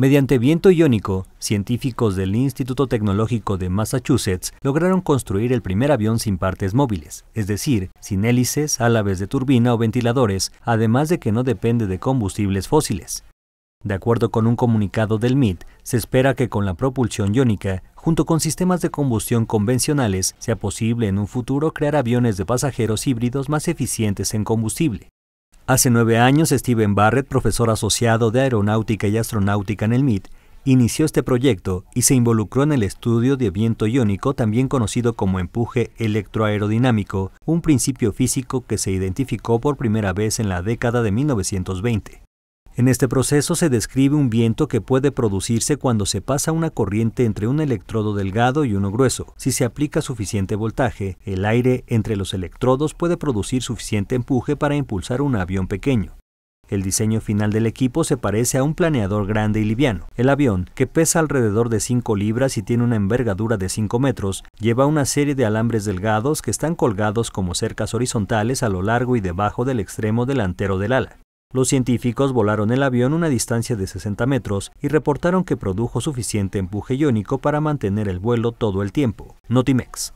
Mediante viento iónico, científicos del Instituto Tecnológico de Massachusetts lograron construir el primer avión sin partes móviles, es decir, sin hélices, álabes de turbina o ventiladores, además de que no depende de combustibles fósiles. De acuerdo con un comunicado del MIT, se espera que con la propulsión iónica, junto con sistemas de combustión convencionales, sea posible en un futuro crear aviones de pasajeros híbridos más eficientes en combustible. Hace nueve años, Steven Barrett, profesor asociado de aeronáutica y astronáutica en el MIT, inició este proyecto y se involucró en el estudio de viento iónico, también conocido como empuje electroaerodinámico, un principio físico que se identificó por primera vez en la década de 1920. En este proceso se describe un viento que puede producirse cuando se pasa una corriente entre un electrodo delgado y uno grueso. Si se aplica suficiente voltaje, el aire entre los electrodos puede producir suficiente empuje para impulsar un avión pequeño. El diseño final del equipo se parece a un planeador grande y liviano. El avión, que pesa alrededor de 5 libras y tiene una envergadura de 5 metros, lleva una serie de alambres delgados que están colgados como cercas horizontales a lo largo y debajo del extremo delantero del ala. Los científicos volaron el avión una distancia de 60 metros y reportaron que produjo suficiente empuje iónico para mantener el vuelo todo el tiempo. Notimex.